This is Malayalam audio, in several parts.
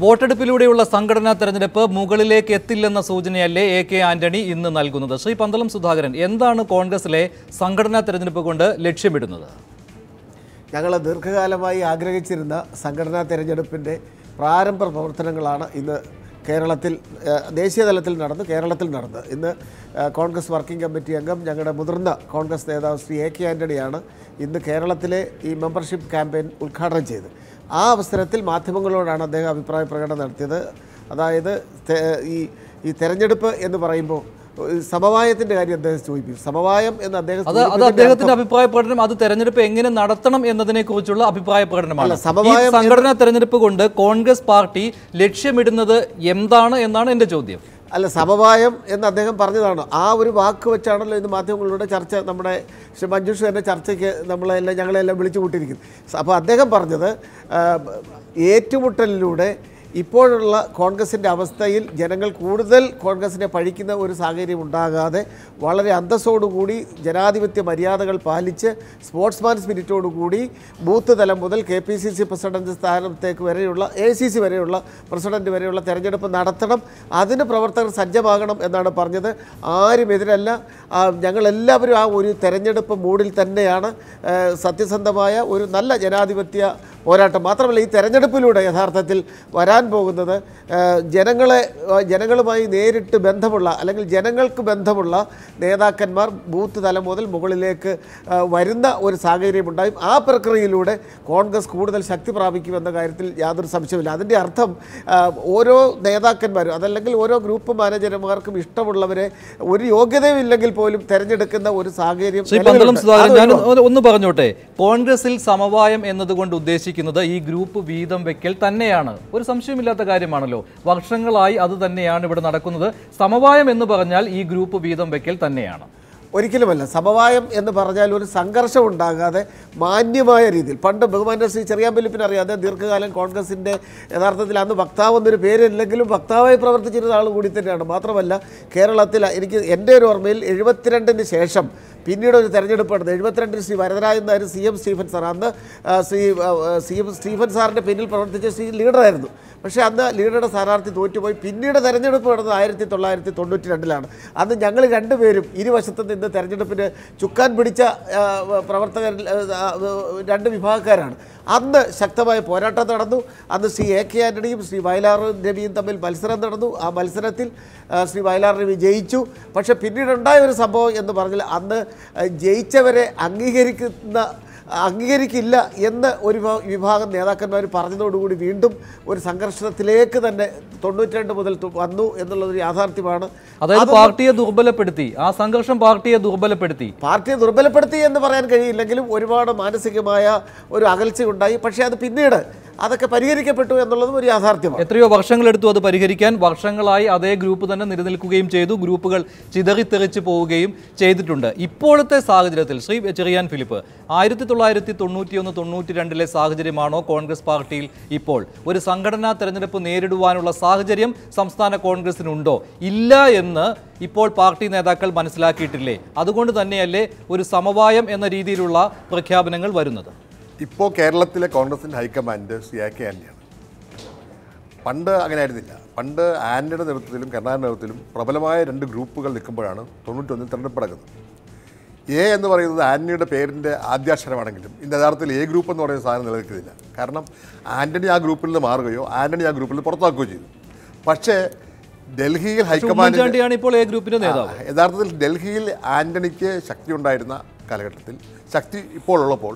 വോട്ടെടുപ്പിലൂടെയുള്ള സംഘടനാ തെരഞ്ഞെടുപ്പ് മുകളിലേക്ക് എത്തില്ലെന്ന സൂചനയല്ലേ എ കെ ആന്റണി ഇന്ന് നൽകുന്നത് ശ്രീ പന്തളം സുധാകരൻ എന്താണ് കോൺഗ്രസിലെ സംഘടനാ തെരഞ്ഞെടുപ്പ് കൊണ്ട് ലക്ഷ്യമിടുന്നത് ഞങ്ങൾ ദീർഘകാലമായി ആഗ്രഹിച്ചിരുന്ന സംഘടനാ തെരഞ്ഞെടുപ്പിൻ്റെ പ്രാരംഭ പ്രവർത്തനങ്ങളാണ് ഇന്ന് കേരളത്തിൽ ദേശീയ തലത്തിൽ നടന്ന് കേരളത്തിൽ നടന്ന് ഇന്ന് കോൺഗ്രസ് വർക്കിംഗ് കമ്മിറ്റി അംഗം ഞങ്ങളുടെ മുതിർന്ന കോൺഗ്രസ് നേതാവ് ശ്രീ എ കെ ആൻ്റണിയാണ് ഇന്ന് കേരളത്തിലെ ഈ മെമ്പർഷിപ്പ് ക്യാമ്പയിൻ ഉദ്ഘാടനം ചെയ്ത് ആ അവസരത്തിൽ മാധ്യമങ്ങളോടാണ് അദ്ദേഹം അഭിപ്രായ പ്രകടനം നടത്തിയത് അതായത് ഈ ഈ തെരഞ്ഞെടുപ്പ് എന്ന് പറയുമ്പോൾ സമവായത്തിന്റെ കാര്യം അദ്ദേഹം ചോദിക്കും സമവായം എന്ന് അദ്ദേഹം അത് അദ്ദേഹത്തിന്റെ അഭിപ്രായ പ്രകടനം അത് തെരഞ്ഞെടുപ്പ് എങ്ങനെ നടത്തണം എന്നതിനെ കുറിച്ചുള്ള അഭിപ്രായ പ്രകടനമാണ് സമവായം സംഘടനാ തെരഞ്ഞെടുപ്പ് കൊണ്ട് കോൺഗ്രസ് പാർട്ടി ലക്ഷ്യമിടുന്നത് എന്താണ് എന്നാണ് എന്റെ ചോദ്യം അല്ല സമവായം എന്ന് അദ്ദേഹം പറഞ്ഞതാണ് ആ ഒരു വാക്ക് വെച്ചാണല്ലോ ഇന്ന് മാധ്യമങ്ങളുടെ ചർച്ച നമ്മുടെ ശ്രീ മഞ്ജുഷ് തന്നെ ചർച്ചയ്ക്ക് നമ്മളെല്ലാം ഞങ്ങളെല്ലാം വിളിച്ചു കൂട്ടിയിരിക്കുന്നത് അപ്പോൾ അദ്ദേഹം പറഞ്ഞത് ഏറ്റുമുട്ടലിലൂടെ ഇപ്പോഴുള്ള കോൺഗ്രസിൻ്റെ അവസ്ഥയിൽ ജനങ്ങൾ കൂടുതൽ കോൺഗ്രസിനെ പഴിക്കുന്ന ഒരു സാഹചര്യം ഉണ്ടാകാതെ വളരെ അന്തസ്സോടുകൂടി ജനാധിപത്യ മര്യാദകൾ പാലിച്ച് സ്പോർട്സ്മാൻ സ്പിരിറ്റോടുകൂടി ബൂത്ത് തലം മുതൽ K P C C president സ്ഥാനത്തേക്ക് വരെയുള്ള എ സി സി വരെയുള്ള പ്രസിഡന്റ് വരെയുള്ള തെരഞ്ഞെടുപ്പ് നടത്തണം അതിന് പ്രവർത്തകർ സജ്ജമാകണം എന്നാണ് പറഞ്ഞത് ആരുമെതിരല്ല ഞങ്ങളെല്ലാവരും ആ ഒരു തെരഞ്ഞെടുപ്പ് മൂഡിൽ തന്നെയാണ് സത്യസന്ധമായ ഒരു നല്ല ജനാധിപത്യ പോരാട്ടം മാത്രമല്ല ഈ തെരഞ്ഞെടുപ്പിലൂടെ യഥാർത്ഥത്തിൽ വരാൻ പോകുന്നത് ജനങ്ങളെ ജനങ്ങളുമായി നേരിട്ട് ബന്ധമുള്ള അല്ലെങ്കിൽ ജനങ്ങൾക്ക് ബന്ധമുള്ള നേതാക്കന്മാർ ബൂത്ത് തലം മുതൽ മുകളിലേക്ക് വരുന്ന ഒരു സാഹചര്യം ഉണ്ടായും ആ പ്രക്രിയയിലൂടെ കോൺഗ്രസ് കൂടുതൽ ശക്തി പ്രാപിക്കുമെന്ന കാര്യത്തിൽ യാതൊരു സംശയമില്ല അതിൻ്റെ അർത്ഥം ഓരോ നേതാക്കന്മാരും അതല്ലെങ്കിൽ ഓരോ ഗ്രൂപ്പ് മാനേജർമാർക്കും ഇഷ്ടമുള്ളവരെ ഒരു യോഗ്യതയും ഇല്ലെങ്കിൽ പോലും തെരഞ്ഞെടുക്കുന്ന ഒരു സാഹചര്യം ഞാൻ ഒന്ന് പറഞ്ഞോട്ടെ കോൺഗ്രസിൽ സമവായം എന്നതുകൊണ്ട് ഉദ്ദേശിക്കുന്നത് ഈ ഗ്രൂപ്പ് വീതം വെക്കൽ തന്നെയാണ് ഒരു സംശയം സംശയമില്ലാത്ത കാര്യമാണല്ലോ വർഷങ്ങളായി അത് തന്നെയാണ് ഇവിടെ നടക്കുന്നത് സമവായം എന്ന് പറഞ്ഞാൽ ഈ ഗ്രൂപ്പ് വീതം വെക്കൽ തന്നെയാണ് ഒരിക്കലുമല്ല സമവായം എന്ന് പറഞ്ഞാൽ ഒരു സംഘർഷം ഉണ്ടാകാതെ മാന്യമായ രീതിയിൽ പണ്ട് ബഹുമാന ശ്രീ ചെറിയാൻ പിലിപ്പിന് ദീർഘകാലം കോൺഗ്രസിൻ്റെ യഥാർത്ഥത്തിൽ അന്ന് വക്താവ് എന്നൊരു പേരില്ലെങ്കിലും വക്താവായി പ്രവർത്തിച്ചിരുന്ന ആൾ കൂടി തന്നെയാണ് മാത്രമല്ല കേരളത്തിൽ എനിക്ക് എൻ്റെ ഒരു ഓർമ്മയിൽ എഴുപത്തിരണ്ടിന് ശേഷം പിന്നീട് ഒരു തെരഞ്ഞെടുപ്പ് നടന്നു എഴുപത്തിരണ്ടിന് Shri Varadarajan C M Stephen sir അന്ന് ശ്രീ സി സ്റ്റീഫൻ സാറിൻ്റെ പിന്നിൽ പ്രവർത്തിച്ച ശ്രീ ലീഡറായിരുന്നു പക്ഷേ അന്ന് ലീഡറുടെ സ്ഥാനാർത്ഥി തോറ്റുപോയി പിന്നീട് തെരഞ്ഞെടുപ്പ് നടന്നത് ആയിരത്തി തൊള്ളായിരത്തി തൊണ്ണൂറ്റി രണ്ടിലാണ് അന്ന് ഞങ്ങൾ രണ്ടുപേരും ഇരുവശത്ത് നിന്ന് തെരഞ്ഞെടുപ്പിന് ചുക്കാൻ പിടിച്ച പ്രവർത്തകർ രണ്ട് വിഭാഗക്കാരാണ് അന്ന് ശക്തമായ പോരാട്ടം നടന്നു അന്ന് ശ്രീ എ കെ ആൻ്റണിയും ശ്രീ വയലാർ രവിയും തമ്മിൽ മത്സരം നടന്നു ആ മത്സരത്തിൽ ശ്രീ വയലാർ രവി ജയിച്ചു പക്ഷേ പിന്നീടുണ്ടായ ഒരു സംഭവം എന്ന് പറഞ്ഞാൽ അന്ന് ജയിച്ചവരെ അംഗീകരിക്കുന്ന അംഗീകരിക്കില്ല എന്ന് ഒരു വിഭാഗം നേതാക്കന്മാർ പറഞ്ഞതോടുകൂടി വീണ്ടും ഒരു സംഘർഷത്തിലേക്ക് തന്നെ തൊണ്ണൂറ്റിരണ്ട് മുതൽ വന്നു എന്നുള്ളൊരു യാഥാർത്ഥ്യമാണ് അതായത് പാർട്ടിയെ ദുർബലപ്പെടുത്തി ആ സംഘർഷം പാർട്ടിയെ ദുർബലപ്പെടുത്തി പാർട്ടിയെ ദുർബലപ്പെടുത്തി എന്ന് പറയാൻ കഴിയില്ലെങ്കിലും ഒരുപാട് മാനസികമായ ഒരു അകൽച്ചയുണ്ടായി പക്ഷേ അത് പിന്നീട് അതൊക്കെ പരിഹരിക്കപ്പെട്ടു എന്നുള്ളതും ഒരു യാഥാർത്ഥ്യമാണ് എത്രയോ വർഷങ്ങളെടുത്തു അത് പരിഹരിക്കാൻ വർഷങ്ങളായി അതേ ഗ്രൂപ്പ് തന്നെ നിലനിൽക്കുകയും ചെയ്തു ഗ്രൂപ്പുകൾ ചിതറിത്തെറിച്ച് പോവുകയും ചെയ്തിട്ടുണ്ട് ഇപ്പോഴത്തെ സാഹചര്യത്തിൽ ശ്രീ ചെറിയാൻ ഫിലിപ്പ് ആയിരത്തി തൊള്ളായിരത്തി ഒന്ന് തൊണ്ണൂറ്റി രണ്ടിലെ സാഹചര്യമാണോ കോൺഗ്രസ് പാർട്ടിയിൽ ഇപ്പോൾ ഒരു സംഘടനാ തെരഞ്ഞെടുപ്പ് നേരിടുവാനുള്ള സാഹചര്യം സംസ്ഥാന കോൺഗ്രസിനുണ്ടോ ഇല്ല എന്ന് ഇപ്പോൾ പാർട്ടി നേതാക്കൾ മനസ്സിലാക്കിയിട്ടില്ലേ അതുകൊണ്ട് തന്നെയല്ലേ ഒരു സമവായം എന്ന രീതിയിലുള്ള പ്രഖ്യാപനങ്ങൾ വരുന്നത് ഇപ്പോൾ കേരളത്തിലെ കോൺഗ്രസിൻ്റെ ഹൈക്കമാൻഡ് സി ആ കെ പണ്ട് അങ്ങനെ ആയിരുന്നില്ല പണ്ട് ആൻഡിയുടെ നേതൃത്വത്തിലും കർണാടക നേതൃത്വത്തിലും പ്രബലമായ രണ്ട് ഗ്രൂപ്പുകൾ നിൽക്കുമ്പോഴാണ് തൊണ്ണൂറ്റൊന്നിൽ തിരഞ്ഞെടുപ്പടക്കുന്നത് എ എന്ന് പറയുന്നത് ആൻ്റണിയുടെ പേരിൻ്റെ ആദ്യാക്ഷരമാണെങ്കിലും ഇന്ന് യഥാർത്ഥത്തിൽ എ ഗ്രൂപ്പ് എന്ന് പറയുന്ന സാധനം നിലനിൽക്കുന്നില്ല കാരണം ആൻ്റണി ആ ഗ്രൂപ്പിൽ നിന്ന് മാറുകയോ ആൻ്റണി ആ ഗ്രൂപ്പിൽ നിന്ന് പുറത്താക്കുകയോ ചെയ്തു പക്ഷേ ഡൽഹിയിൽ ഹൈക്കമാൻഡ് ഇപ്പോൾ എ നേതാവ് യഥാർത്ഥത്തിൽ ഡൽഹിയിൽ ആൻ്റണിക്ക് ശക്തി ഉണ്ടായിരുന്ന കാലഘട്ടത്തിൽ ശക്തി ഇപ്പോൾ ഉള്ളപ്പോൾ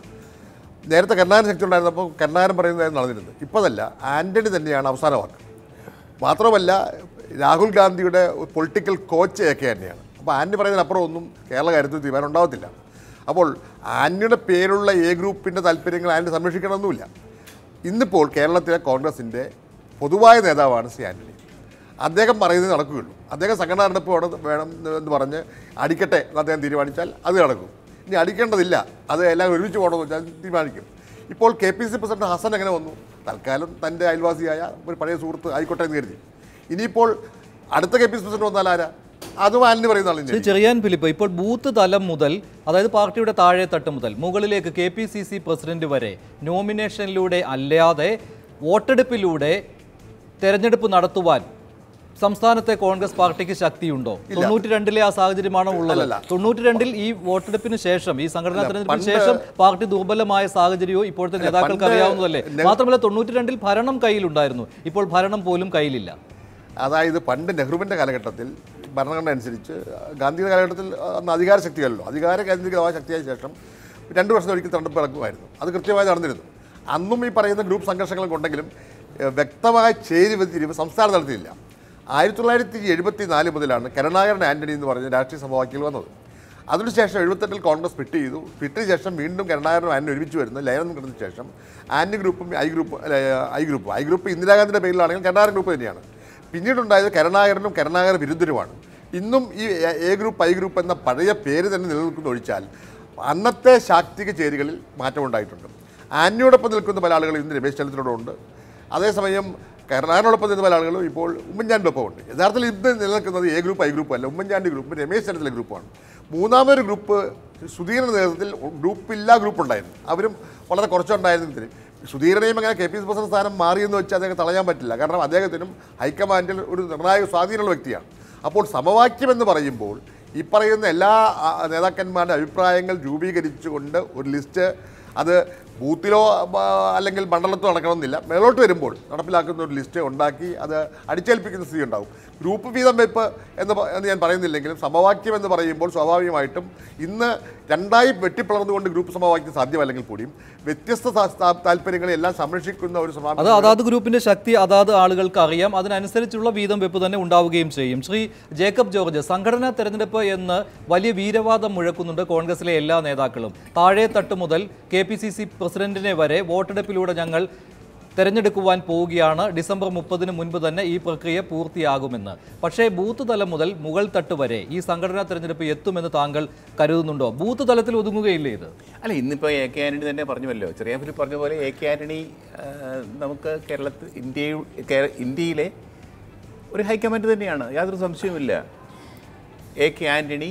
നേരത്തെ കരുണാകരൻ ശക്തി ഉണ്ടായിരുന്നപ്പോൾ കരുണാകരൻ പറയുന്നത് നടന്നിരുന്നത് അതല്ല ആൻ്റണി തന്നെയാണ് അവസാന വാക്ക് മാത്രമല്ല രാഹുൽ ഗാന്ധിയുടെ പൊളിറ്റിക്കൽ കോച്ച് ഒക്കെ തന്നെയാണ് അപ്പോൾ ആൻ്റണി പറയുന്നതിനപ്പുറം ഒന്നും കേരള കാര്യത്തിൽ തീരുമാനം ഉണ്ടാകത്തില്ല അപ്പോൾ ആൻ്റണിയുടെ പേരുള്ള എ ഗ്രൂപ്പിൻ്റെ താല്പര്യങ്ങൾ ആൻ്റണി സംരക്ഷിക്കണമെന്നുമില്ല ഇന്നിപ്പോൾ കേരളത്തിലെ കോൺഗ്രസിൻ്റെ പൊതുവായ നേതാവാണ് ശ്രീ ആൻ്റണി അദ്ദേഹം പറയുന്നത് നടക്കുകയുള്ളൂ അദ്ദേഹം സംഘടനാ നടപ്പ് വേണം എന്ന് പറഞ്ഞ് അടിക്കട്ടെ എന്ന് അദ്ദേഹം തീരുമാനിച്ചാൽ അത് നടക്കും ഇനി അടിക്കേണ്ടതില്ല അത് എല്ലാം ഒരുമിച്ച് പോകണമെന്ന് വെച്ചാൽ തീരുമാനിക്കും ഇപ്പോൾ K P C president Hassan എങ്ങനെ വന്നു തൽക്കാലം തൻ്റെ അയൽവാസിയായ ഒരു പഴയ സുഹൃത്ത് ആയിക്കോട്ടെ എന്ന് കരുതി ഇനിയിപ്പോൾ അടുത്ത കെ പി സി പ്രസിഡന്റ് വന്നാൽ ആരാ ചെറിയാൻ ഫിലിപ്പ് ഇപ്പോൾ ബൂത്ത് തലം മുതൽ അതായത് പാർട്ടിയുടെ താഴെ തട്ട് മുതൽ മുകളിലേക്ക് K P C C president വരെ നോമിനേഷനിലൂടെ അല്ലാതെ വോട്ടെടുപ്പിലൂടെ തെരഞ്ഞെടുപ്പ് നടത്തുവാൻ സംസ്ഥാനത്തെ കോൺഗ്രസ് പാർട്ടിക്ക് ശക്തിയുണ്ടോ തൊണ്ണൂറ്റി രണ്ടിലെ ആ സാഹചര്യമാണോ ഉള്ളത് തൊണ്ണൂറ്റി രണ്ടിൽ ഈ വോട്ടെടുപ്പിന് ശേഷം ഈ സംഘടനാ തെരഞ്ഞെടുപ്പിന് ശേഷം പാർട്ടി ദുർബലമായ സാഹചര്യവും ഇപ്പോഴത്തെ നേതാക്കൾക്ക് അറിയാവുന്നതല്ലേ മാത്രമല്ല തൊണ്ണൂറ്റി രണ്ടിൽ ഭരണം കയ്യിലുണ്ടായിരുന്നു ഇപ്പോൾ ഭരണം പോലും കയ്യിലില്ല അതായത് പണ്ട് നെഹ്റുവിൻ്റെ കാലഘട്ടത്തിൽ ഭരണഘടന അനുസരിച്ച് ഗാന്ധിയുടെ കാലഘട്ടത്തിൽ അന്ന് അധികാര ശക്തിയല്ലോ അധികാര കേന്ദ്രീകൃതമായ ശക്തിയായ ശേഷം രണ്ട് വർഷം ഒരിക്കൽ തെരഞ്ഞെടുപ്പ് നടക്കുമായിരുന്നു അത് കൃത്യമായി നടന്നിരുന്നു അന്നും ഈ പറയുന്ന ഗ്രൂപ്പ് സംഘർഷങ്ങളൊക്കെ ഉണ്ടെങ്കിലും വ്യക്തമായ ചേരുവ തിരിവ് സംസ്ഥാനം നടത്തിയില്ല ആയിരത്തി തൊള്ളായിരത്തി എഴുപത്തി നാല് മുതലാണ് കരുണാകരൻ ആൻ്റണി എന്ന് പറഞ്ഞ രാഷ്ട്രീയ സമവാക്യത്തിൽ വന്നത് അതിനുശേഷം എഴുപത്തെട്ടിൽ കോൺഗ്രസ് ഫിറ്റ് ചെയ്തു ഫിറ്റിന് ശേഷം വീണ്ടും കരുണാകരനും ആന്റണി ഒരുമിച്ച് വരുന്നു ലയനം കിടന്ന ശേഷം ആന്റി ഗ്രൂപ്പും I group I group I group ഇന്ദിരാഗാന്ധിയുടെ പേരിലാണെങ്കിൽ കരുണാകരൻ ഗ്രൂപ്പ് തന്നെയാണ് പിന്നീടുണ്ടായത് കരുണാകരനും കരുണാകര വിരുദ്ധരുമാണ് ഇന്നും ഈ എ ഗ്രൂപ്പ് ഐ ഗ്രൂപ്പ് എന്ന പഴയ പേര് തന്നെ നിലനിൽക്കുന്ന ഒഴിച്ചാൽ അന്നത്തെ ശാക്തിക ചേരികളിൽ മാറ്റമുണ്ടായിട്ടുണ്ട് ആന്റിയോടൊപ്പം നിൽക്കുന്ന പല ആളുകൾ ഇന്ന് രമേശ് ചെന്നിത്തലയോടുണ്ട് അതേസമയം കരുണാകരനോടൊപ്പം നിന്ന പല ആളുകളും ഇപ്പോൾ ഉമ്മൻചാണ്ടിൻ്റെ ഒപ്പമുണ്ട് യഥാർത്ഥത്തിൽ ഇന്ന് നിലനിൽക്കുന്നത് എ ഗ്രൂപ്പ് ഐ ഗ്രൂപ്പ് അല്ല ഉമ്മൻചാണ്ടി ഗ്രൂപ്പ് രമേശ് ചെന്നിത്തല ഗ്രൂപ്പാണ് മൂന്നാമതൊരു ഗ്രൂപ്പ് സുധീരൻ്റെ നേതൃത്വത്തിൽ ഗ്രൂപ്പില്ലാ ഗ്രൂപ്പ് ഉണ്ടായിരുന്നു അവരും വളരെ കുറച്ചുണ്ടായിരുന്നതിൽ സുധീരനെയും അങ്ങനെ കെ പി സി പ്രസിഡന്റ് സ്ഥാനം മാറിയെന്ന് വെച്ചാൽ അദ്ദേഹം തളയാൻ പറ്റില്ല കാരണം അദ്ദേഹത്തിനും ഹൈക്കമാൻഡിൽ ഒരു നിർണായക സ്വാധീനമുള്ള വ്യക്തിയാണ് അപ്പോൾ സമവാക്യം എന്ന് പറയുമ്പോൾ ഈ പറയുന്ന എല്ലാ നേതാക്കന്മാരുടെ അഭിപ്രായങ്ങൾ രൂപീകരിച്ചുകൊണ്ട് ഒരു ലിസ്റ്റ് അത് ബൂത്തിലോ അല്ലെങ്കിൽ മണ്ഡലത്തോ നടക്കണമെന്നില്ല മേളോട്ട് വരുമ്പോൾ നടപ്പിലാക്കുന്ന ഒരു ലിസ്റ്റ് ഉണ്ടാക്കി അത് അടിച്ചേൽപ്പിക്കുന്ന സ്ഥിതി ഉണ്ടാകും ഗ്രൂപ്പ് വീതം വെപ്പ് എന്ന് എന്ന് ഞാൻ പറയുന്നില്ലെങ്കിലും സമവാക്യം എന്ന് പറയുമ്പോൾ സ്വാഭാവികമായിട്ടും ഇന്ന് രണ്ടായി വെട്ടിപ്പിളർന്നുകൊണ്ട് ഗ്രൂപ്പ് സമവാക്യം സാധ്യമല്ലെങ്കിൽ കൂടിയും വ്യത്യസ്ത താല്പര്യങ്ങളെ എല്ലാം സംരക്ഷിക്കുന്ന ഒരു സമാ അത് അതാത് ഗ്രൂപ്പിൻ്റെ ശക്തി അതാത് ആളുകൾക്ക് അറിയാം അതിനനുസരിച്ചുള്ള വീതം വെപ്പ് തന്നെ ഉണ്ടാവുകയും ചെയ്യും ശ്രീ ജേക്കബ് ജോർജ് സംഘടനാ തെരഞ്ഞെടുപ്പ് എന്ന് വലിയ വീരവാദം മുഴക്കുന്നുണ്ട് കോൺഗ്രസിലെ എല്ലാ നേതാക്കളും താഴെ തട്ട് മുതൽ കെ പി സി സി പ്രസിഡന്റിനെ വരെ വോട്ടെടുപ്പിലൂടെ ഞങ്ങൾ തെരഞ്ഞെടുക്കുവാൻ പോവുകയാണ് ഡിസംബർ മുപ്പതിന് മുൻപ് തന്നെ ഈ പ്രക്രിയ പൂർത്തിയാകുമെന്ന് പക്ഷേ ബൂത്ത് തലം മുതൽ മുകൾ തട്ട് വരെ ഈ സംഘടനാ തെരഞ്ഞെടുപ്പ് എത്തുമെന്ന് താങ്കൾ കരുതുന്നുണ്ടോ ബൂത്ത് തലത്തിൽ ഒതുങ്ങുകയില്ലേ ഇത് അല്ല ഇന്നിപ്പോൾ എ കെ ആന്റണി തന്നെ പറഞ്ഞുവല്ലോ ചെറിയാഫിൽ പറഞ്ഞ പോലെ എ കെ ആന്റണി നമുക്ക് കേരളത്തിൽ ഇന്ത്യയുടെ ഇന്ത്യയിലെ ഒരു ഹൈക്കമാൻഡ് തന്നെയാണ് യാതൊരു സംശയവുമില്ല എ കെ ആന്റണി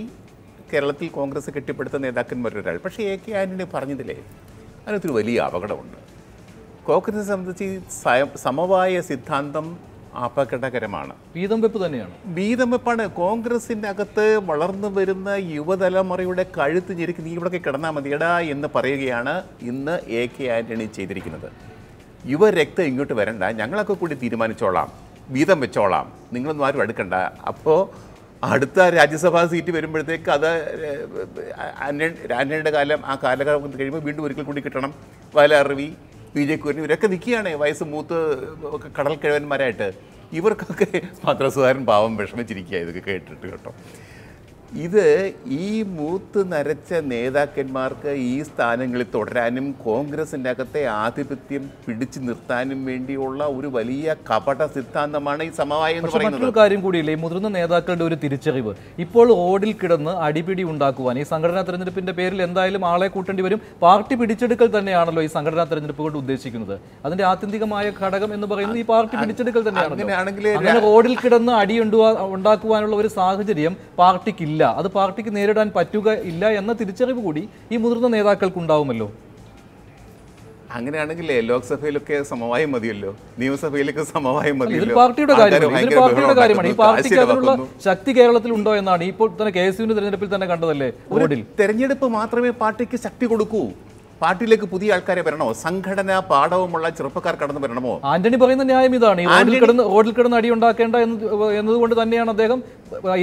കേരളത്തിൽ കോൺഗ്രസ് കെട്ടിപ്പടുത്ത നേതാക്കന്മാരൊരാൾ പക്ഷേ എ കെ ആന്റണി പറഞ്ഞതില്ലേ അതിനൊത്തിരി വലിയ അപകടമുണ്ട് കോൺഗ്രസിനെ സംബന്ധിച്ച് ഈ സമവായ സിദ്ധാന്തം അപകടകരമാണ് വീതം വെപ്പ് തന്നെയാണ് വീതം വെപ്പാണ് കോൺഗ്രസിൻ്റെ അകത്ത് വളർന്നു വരുന്ന യുവതലമുറയുടെ കഴുത്ത് ഞെരുക്കി നീ ഇവിടെ കിടന്നാൽ മതിയടാ എന്ന് പറയുകയാണ് ഇന്ന് എ കെ ആൻ്റണി ചെയ്തിരിക്കുന്നത് യുവരക്തം ഇങ്ങോട്ട് വരണ്ട ഞങ്ങളൊക്കെ കൂടി തീരുമാനിച്ചോളാം വീതം വെച്ചോളാം നിങ്ങളൊന്നും ആരും അടുക്കണ്ട അപ്പോൾ അടുത്ത രാജ്യസഭാ സീറ്റ് വരുമ്പോഴത്തേക്ക് അത് ആന്റണിയുടെ കാലം ആ കാലഘട്ടം കഴിയുമ്പോൾ വീണ്ടും ഒരിക്കൽ കൂടി കിട്ടണം വയലറിവി പി ജെ കുര്യൻ ഇവരൊക്കെ നിൽക്കുകയാണ് വയസ്സ് മൂത്ത് കടൽക്കിഴവന്മാരായിട്ട് ഇവർക്കൊക്കെ മദ്രസുകാരൻ പാവം വിഷമിച്ചിരിക്കുക ഇതൊക്കെ കേട്ടിട്ട് കേട്ടോ ഇത് ഈ മൂത്ത് നരച്ച നേതാക്കന്മാർക്ക് ഈ സ്ഥാനങ്ങളിൽ തുടരാനും കോൺഗ്രസിൻ്റെ അകത്തെ ആധിപത്യം പിടിച്ചു നിർത്താനും വേണ്ടിയുള്ള ഒരു വലിയ കപട സിദ്ധാന്തമാണ് ഈ സമവായം എന്ന് പറയുന്നത് മറ്റൊരു കാര്യം കൂടിയില്ല ഈ മുതിർന്ന നേതാക്കളുടെ ഒരു തിരിച്ചറിവ് ഇപ്പോൾ ഓടിൽ കിടന്ന് അടിപിടി ഉണ്ടാക്കുവാൻ ഈ സംഘടനാ തെരഞ്ഞെടുപ്പിന്റെ പേരിൽ എന്തായാലും ആളെ കൂട്ടേണ്ടി വരും പാർട്ടി പിടിച്ചെടുക്കൽ തന്നെയാണല്ലോ ഈ സംഘടനാ തെരഞ്ഞെടുപ്പ് കൊണ്ട് ഉദ്ദേശിക്കുന്നത് അതിന്റെ ആത്യന്തികമായ ഘടകം എന്ന് പറയുന്നത് ഈ പാർട്ടി പിടിച്ചെടുക്കൽ തന്നെയാണ് അങ്ങനെയാണെങ്കിൽ ഓടിൽ കിടന്ന് അടി ഉണ്ടാക്കുവാനുള്ള ഒരു സാഹചര്യം പാർട്ടിക്കില്ല ഇല്ല അത് പാർട്ടിക്ക് നേരിടാൻ പറ്റുക ഇല്ല എന്ന തിരിച്ചറിവ് കൂടി ഈ മുതിർന്ന നേതാക്കൾക്കുണ്ടാവുമല്ലോ അങ്ങനെയാണെങ്കിലേ ലോക്സഭയിലൊക്കെ സമവായം മതിയല്ലോ നിയമസഭയിലൊക്കെ സമവായം മതിയല്ലോ പാർട്ടിയുടെ കാര്യമാണ് പാർട്ടിയുടെ കാര്യമാണ് ഈ പാർട്ടിക്ക് അതിനുള്ള ശക്തി കേരളത്തിൽ ഉണ്ടോ എന്നാണ് ഇപ്പോൾ തന്നെ കെ എസ് യുവിന്റെ തെരഞ്ഞെടുപ്പിൽ തന്നെ കണ്ടതല്ലേ തെരഞ്ഞെടുപ്പ് മാത്രമേ പാർട്ടിക്ക് ശക്തി കൊടുക്കൂ പാർട്ടിയിലേക്ക് പുതിയ ആൾക്കാരെ വരണോ സംഘടന പാഠവുമുള്ള ചെറുപ്പക്കാർ കടന്നു വരണമോ ആന്റണി പറയുന്ന ന്യായം ഇതാണ് റോഡിൽ കിടന്ന് റോഡിൽ കിടന്ന് അടി ഉണ്ടാക്കേണ്ട എന്നതുകൊണ്ട് തന്നെയാണ് അദ്ദേഹം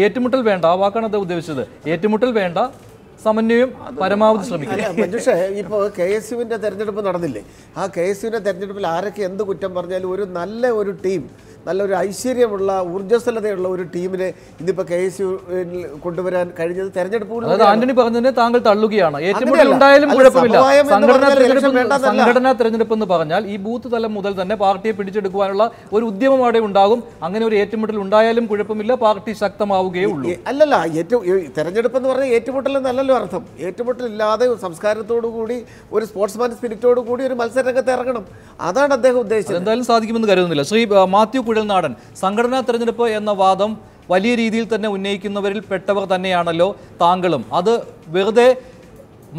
ഏറ്റുമുട്ടൽ വേണ്ട ആ വാക്കാണ് അദ്ദേഹം ഉദ്ദേശിച്ചത് ഏറ്റുമുട്ടൽ വേണ്ട സമന്വയം പരമാവധി ശ്രമിക്കും പക്ഷേ ഇപ്പോൾ കെ എസ് യുവിൻ്റെ തെരഞ്ഞെടുപ്പ് നടന്നില്ലേ ആ കെ എസ് യുവിൻ്റെ തെരഞ്ഞെടുപ്പിൽ ആരൊക്കെ എന്ത് കുറ്റം പറഞ്ഞാലും ഒരു നല്ല ഒരു ടീം നല്ലൊരു ഐശ്വര്യമുള്ള ഊർജ്ജസ്വലതയുള്ള ഒരു ടീമിനെ ഇന്നിപ്പോൾ കെ എസ് യുവിൽ കൊണ്ടുവരാൻ കഴിഞ്ഞത് തെരഞ്ഞെടുപ്പ് ആന്റണി പറഞ്ഞതിനെ താങ്കൾ തള്ളുകയാണ് കുഴപ്പമില്ല സംഘടനാ തെരഞ്ഞെടുപ്പ് എന്ന് പറഞ്ഞാൽ ഈ ബൂത്ത് തലം മുതൽ തന്നെ പാർട്ടിയെ പിടിച്ചെടുക്കുവാനുള്ള ഒരു ഉദ്യമം അവിടെ ഉണ്ടാകും അങ്ങനെ ഒരു ഏറ്റുമുട്ടൽ ഉണ്ടായാലും കുഴപ്പമില്ല പാർട്ടി ശക്തമാവുകയേ ഉള്ളൂ അല്ലല്ല ഏറ്റവും തെരഞ്ഞെടുപ്പ് എന്ന് പറഞ്ഞാൽ ഏറ്റുമുട്ടൽ എന്നല്ലോ അർത്ഥം ഏറ്റുമുട്ടലില്ലാതെ സംസ്കാരത്തോടു കൂടി ഒരു സ്പോർട്സ്മാൻ സ്പിരിറ്റോടു കൂടി ഒരു മത്സരരംഗത്ത് ഇറങ്ങണം അതാണ് അദ്ദേഹം ഉദ്ദേശിച്ചത് എന്തായാലും സാധിക്കുമെന്ന് കരുതുന്നില്ല ശ്രീ മാത്യു കുഴൽനാടൻ സംഘടനാ തെരഞ്ഞെടുപ്പ് എന്ന വാദം വലിയ രീതിയിൽ തന്നെ ഉന്നയിക്കുന്നവരിൽ പെട്ടവർ തന്നെയാണല്ലോ താങ്കളും അത് വെറുതെ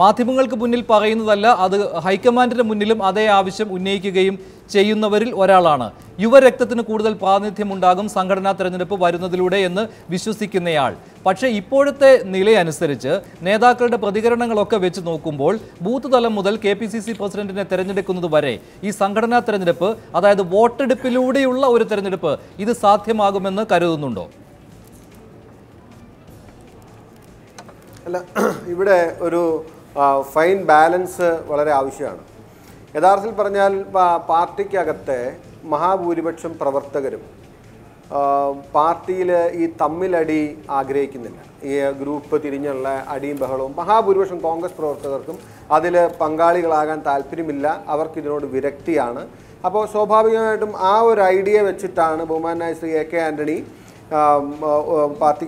മാധ്യമങ്ങൾക്ക് മുന്നിൽ പറയുന്നതല്ല അത് ഹൈക്കമാൻഡിന് മുന്നിലും അതേ ആവശ്യം ഉന്നയിക്കുകയും ചെയ്യുന്നവരിൽ ഒരാളാണ് യുവരക്തത്തിന് കൂടുതൽ പ്രാതിനിധ്യമുണ്ടാകും സംഘടനാ തെരഞ്ഞെടുപ്പ് വരുന്നതിലൂടെ എന്ന് വിശ്വസിക്കുന്നയാൾ പക്ഷേ ഇപ്പോഴത്തെ നിലയനുസരിച്ച് നേതാക്കളുടെ പ്രതികരണങ്ങളൊക്കെ വെച്ച് നോക്കുമ്പോൾ ബൂത്ത് തലം മുതൽ കെ പി സി സി പ്രസിഡന്റിനെ തെരഞ്ഞെടുക്കുന്നത് വരെ ഈ സംഘടനാ തെരഞ്ഞെടുപ്പ് അതായത് വോട്ടെടുപ്പിലൂടെയുള്ള ഒരു തെരഞ്ഞെടുപ്പ് ഇത് സാധ്യമാകുമെന്ന് കരുതുന്നുണ്ടോ അല്ല ഇവിടെ ഒരു ഫൈൻ ബാലൻസ് വളരെ ആവശ്യമാണ് യഥാർത്ഥത്തിൽ പറഞ്ഞാൽ പാർട്ടിക്കകത്തെ മഹാഭൂരിപക്ഷം പ്രവർത്തകരും പാർട്ടിയിൽ ഈ തമ്മിലടി ആഗ്രഹിക്കുന്നില്ല ഈ ഗ്രൂപ്പ് തിരിഞ്ഞുള്ള അടിയും ബഹളവും മഹാഭൂരിപക്ഷം കോൺഗ്രസ് പ്രവർത്തകർക്കും അതിൽ പങ്കാളികളാകാൻ താല്പര്യമില്ല അവർക്കിതിനോട് വിരക്തിയാണ് അപ്പോൾ സ്വാഭാവികമായിട്ടും ആ ഒരു ഐഡിയ വെച്ചിട്ടാണ് ബഹുമാനായ ശ്രീ എ കെ ആൻ്റണി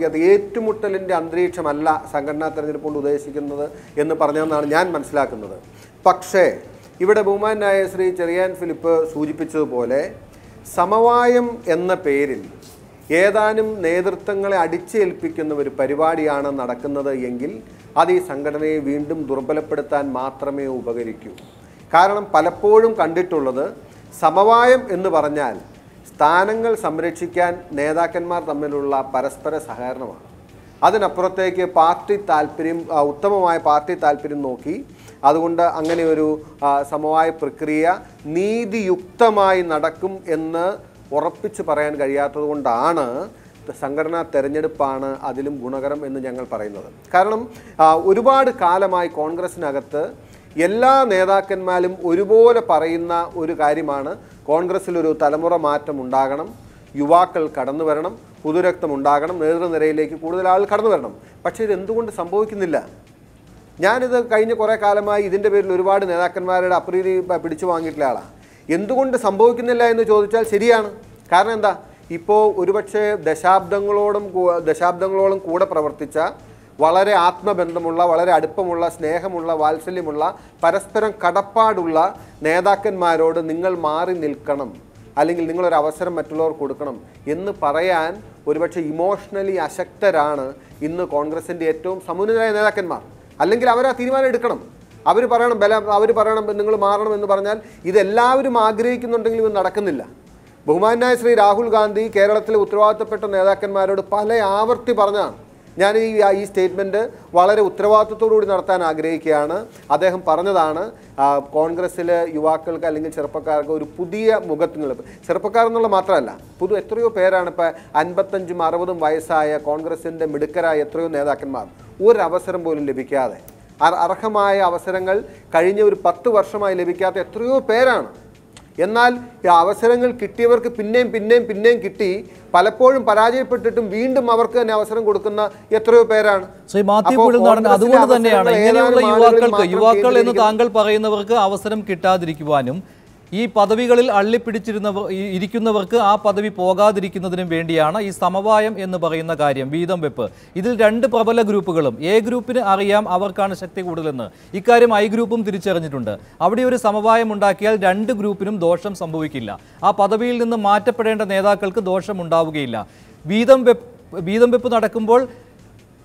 അത് ഏറ്റുമുട്ടലിൻ്റെ അന്തരീക്ഷമല്ല സംഘടനാ കൊണ്ട് ഉദ്ദേശിക്കുന്നത് എന്ന് പറഞ്ഞതെന്നാണ് ഞാൻ മനസ്സിലാക്കുന്നത് പക്ഷേ ഇവിടെ ബഹുമാനായ ശ്രീ ചെറിയാൻ ഫിലിപ്പ് സൂചിപ്പിച്ചതുപോലെ സമവായം എന്ന പേരിൽ ഏതാനും നേതൃത്വങ്ങളെ അടിച്ചേൽപ്പിക്കുന്ന ഒരു പരിപാടിയാണ് നടക്കുന്നത് എങ്കിൽ അത് ഈ സംഘടനയെ വീണ്ടും ദുർബലപ്പെടുത്താൻ മാത്രമേ ഉപകരിക്കൂ കാരണം പലപ്പോഴും കണ്ടിട്ടുള്ളത് സമവായം എന്ന് പറഞ്ഞാൽ സ്ഥാനങ്ങൾ സംരക്ഷിക്കാൻ നേതാക്കന്മാർ തമ്മിലുള്ള പരസ്പര സഹകരണമാണ് അതിനപ്പുറത്തേക്ക് പാർട്ടി താല്പര്യം ഉത്തമമായ പാർട്ടി താല്പര്യം നോക്കി അതുകൊണ്ട് അങ്ങനെ ഒരു സമവായ പ്രക്രിയ നീതിയുക്തമായി നടക്കും എന്ന് ഉറപ്പിച്ച് പറയാൻ കഴിയാത്തത് കൊണ്ടാണ് സംഘടനാ തെരഞ്ഞെടുപ്പാണ് അതിലും ഗുണകരം എന്ന് ഞങ്ങൾ പറയുന്നത് കാരണം ഒരുപാട് കാലമായി കോൺഗ്രസിനകത്ത് എല്ലാ നേതാക്കന്മാരും ഒരുപോലെ പറയുന്ന ഒരു കാര്യമാണ് കോൺഗ്രസ്സിൽ ഒരു തലമുറ മാറ്റം ഉണ്ടാകണം യുവാക്കൾ കടന്നു വരണം പുതുരക്തം ഉണ്ടാകണം നേതൃനിരയിലേക്ക് കൂടുതൽ ആൾ കടന്നു വരണം പക്ഷേ ഇതെന്തുകൊണ്ട് സംഭവിക്കുന്നില്ല ഞാനിത് കഴിഞ്ഞ കുറേ കാലമായി ഇതിൻ്റെ പേരിൽ ഒരുപാട് നേതാക്കന്മാരുടെ അപ്രീതി പിടിച്ചു വാങ്ങിയിട്ടുള്ള ആളാണ് എന്തുകൊണ്ട് സംഭവിക്കുന്നില്ല എന്ന് ചോദിച്ചാൽ ശരിയാണ് കാരണം എന്താ ഇപ്പോൾ ഒരുപക്ഷെ ദശാബ്ദങ്ങളോടും ദശാബ്ദങ്ങളോളം കൂടെ പ്രവർത്തിച്ച വളരെ ആത്മബന്ധമുള്ള വളരെ അടുപ്പമുള്ള സ്നേഹമുള്ള വാത്സല്യമുള്ള പരസ്പരം കടപ്പാടുള്ള നേതാക്കന്മാരോട് നിങ്ങൾ മാറി നിൽക്കണം അല്ലെങ്കിൽ നിങ്ങളൊരു അവസരം മറ്റുള്ളവർ കൊടുക്കണം എന്ന് പറയാൻ ഒരുപക്ഷെ ഇമോഷണലി അശക്തരാണ് ഇന്ന് കോൺഗ്രസിൻ്റെ ഏറ്റവും സമുന്നതരായ നേതാക്കന്മാർ അല്ലെങ്കിൽ അവർ ആ തീരുമാനം എടുക്കണം അവർ പറയണം ബല അവർ പറയണം നിങ്ങൾ മാറണം എന്ന് പറഞ്ഞാൽ ഇതെല്ലാവരും ആഗ്രഹിക്കുന്നുണ്ടെങ്കിലും ഇത് നടക്കുന്നില്ല ബഹുമാനായ ശ്രീ രാഹുൽ ഗാന്ധി കേരളത്തിലെ ഉത്തരവാദിത്തപ്പെട്ട നേതാക്കന്മാരോട് പല ആവർത്തി പറഞ്ഞാണ് ഞാൻ ഈ ഈ സ്റ്റേറ്റ്മെൻറ്റ് വളരെ കൂടി നടത്താൻ ആഗ്രഹിക്കുകയാണ് അദ്ദേഹം പറഞ്ഞതാണ് കോൺഗ്രസ്സിൽ യുവാക്കൾക്ക് അല്ലെങ്കിൽ ചെറുപ്പക്കാർക്ക് ഒരു പുതിയ ചെറുപ്പക്കാർ എന്നുള്ള മാത്രമല്ല പുതു എത്രയോ പേരാണ് ഇപ്പോൾ അൻപത്തഞ്ചും അറുപതും വയസ്സായ കോൺഗ്രസിൻ്റെ മിടുക്കരായ എത്രയോ നേതാക്കന്മാർ ഒരവസരം പോലും ലഭിക്കാതെ അർഹമായ അവസരങ്ങൾ കഴിഞ്ഞ ഒരു പത്ത് വർഷമായി ലഭിക്കാത്ത എത്രയോ പേരാണ് എന്നാൽ ഈ അവസരങ്ങൾ കിട്ടിയവർക്ക് പിന്നെയും പിന്നെയും പിന്നെയും കിട്ടി പലപ്പോഴും പരാജയപ്പെട്ടിട്ടും വീണ്ടും അവർക്ക് തന്നെ അവസരം കൊടുക്കുന്ന എത്രയോ പേരാണ് അതുകൊണ്ട് തന്നെയാണ് ഇങ്ങനെയുള്ള യുവാക്കൾക്ക് യുവാക്കൾ എന്ന് താങ്കൾ പറയുന്നവർക്ക് അവസരം കിട്ടാതിരിക്കുവാനും ഈ പദവികളിൽ അള്ളിപ്പിടിച്ചിരുന്ന ഇരിക്കുന്നവർക്ക് ആ പദവി പോകാതിരിക്കുന്നതിനും വേണ്ടിയാണ് ഈ സമവായം എന്ന് പറയുന്ന കാര്യം വീതം വെപ്പ് ഇതിൽ രണ്ട് പ്രബല ഗ്രൂപ്പുകളും എ ഗ്രൂപ്പിന് അറിയാം അവർക്കാണ് ശക്തി കൂടുതലെന്ന് ഇക്കാര്യം ഐ ഗ്രൂപ്പും തിരിച്ചറിഞ്ഞിട്ടുണ്ട് അവിടെ ഒരു സമവായം ഉണ്ടാക്കിയാൽ രണ്ട് ഗ്രൂപ്പിനും ദോഷം സംഭവിക്കില്ല ആ പദവിയിൽ നിന്ന് മാറ്റപ്പെടേണ്ട നേതാക്കൾക്ക് ദോഷം ഉണ്ടാവുകയില്ല വീതം വെപ്പ് വീതം വെപ്പ് നടക്കുമ്പോൾ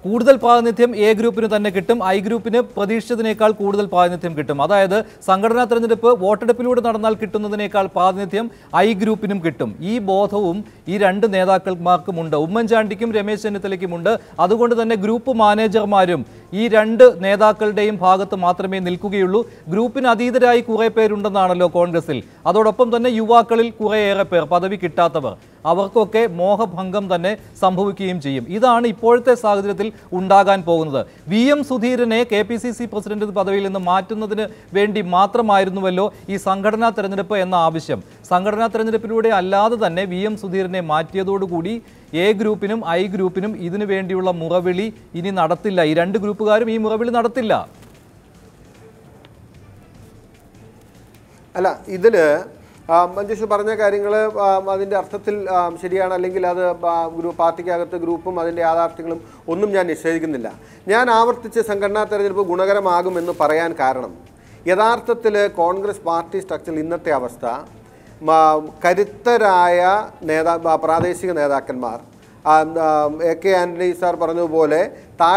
കൂടുതൽ പ്രാതിനിധ്യം എ ഗ്രൂപ്പിന് തന്നെ കിട്ടും ഐ ഗ്രൂപ്പിന് പ്രതീക്ഷിച്ചതിനേക്കാൾ കൂടുതൽ പ്രാതിനിധ്യം കിട്ടും അതായത് സംഘടനാ തെരഞ്ഞെടുപ്പ് വോട്ടെടുപ്പിലൂടെ നടന്നാൽ കിട്ടുന്നതിനേക്കാൾ പ്രാതിനിധ്യം ഐ ഗ്രൂപ്പിനും കിട്ടും ഈ ബോധവും ഈ രണ്ട് നേതാക്കന്മാർക്കുമുണ്ട് ഉമ്മൻചാണ്ടിക്കും രമേശ് ചെന്നിത്തലയ്ക്കുമുണ്ട് അതുകൊണ്ട് തന്നെ ഗ്രൂപ്പ് മാനേജർമാരും ഈ രണ്ട് നേതാക്കളുടെയും ഭാഗത്ത് മാത്രമേ നിൽക്കുകയുള്ളൂ ഗ്രൂപ്പിന് അതീതരായി കുറേ പേരുണ്ടെന്നാണല്ലോ കോൺഗ്രസിൽ അതോടൊപ്പം തന്നെ യുവാക്കളിൽ കുറേയേറെ പേർ പദവി കിട്ടാത്തവർ അവർക്കൊക്കെ മോഹഭംഗം തന്നെ സംഭവിക്കുകയും ചെയ്യും ഇതാണ് ഇപ്പോഴത്തെ സാഹചര്യത്തിൽ ഉണ്ടാകാൻ പോകുന്നത് വി എം സുധീരനെ K P C C president പദവിയിൽ നിന്ന് മാറ്റുന്നതിന് വേണ്ടി മാത്രമായിരുന്നുവല്ലോ ഈ സംഘടനാ തെരഞ്ഞെടുപ്പ് എന്ന ആവശ്യം സംഘടനാ തെരഞ്ഞെടുപ്പിലൂടെ അല്ലാതെ തന്നെ വി എം സുധീരനെ മാറ്റിയതോടുകൂടി എ ഗ്രൂപ്പിനും ഐ ഗ്രൂപ്പിനും ഇതിനു വേണ്ടിയുള്ള മുറവിളി ഇനി നടത്തില്ല ഈ രണ്ട് ഗ്രൂപ്പുകാരും ഈ മുറവിളി നടത്തില്ല അല്ല ഇതില് മഞ്ജുഷു പറഞ്ഞ കാര്യങ്ങൾ അതിൻ്റെ അർത്ഥത്തിൽ ശരിയാണ് അല്ലെങ്കിൽ അത് ഗ്രൂപ്പ് പാർട്ടിക്കകത്ത് ഗ്രൂപ്പും അതിൻ്റെ യാഥാർത്ഥ്യങ്ങളും ഒന്നും ഞാൻ നിഷേധിക്കുന്നില്ല ഞാൻ ആവർത്തിച്ച് സംഘടനാ തെരഞ്ഞെടുപ്പ് ഗുണകരമാകുമെന്ന് പറയാൻ കാരണം യഥാർത്ഥത്തിൽ കോൺഗ്രസ് പാർട്ടി സ്ട്രക്ചറിൽ ഇന്നത്തെ അവസ്ഥ കരുത്തരായ നേതാ പ്രാദേശിക നേതാക്കന്മാർ എ കെ ആൻ്റണി സാർ പറഞ്ഞതുപോലെ താഴെ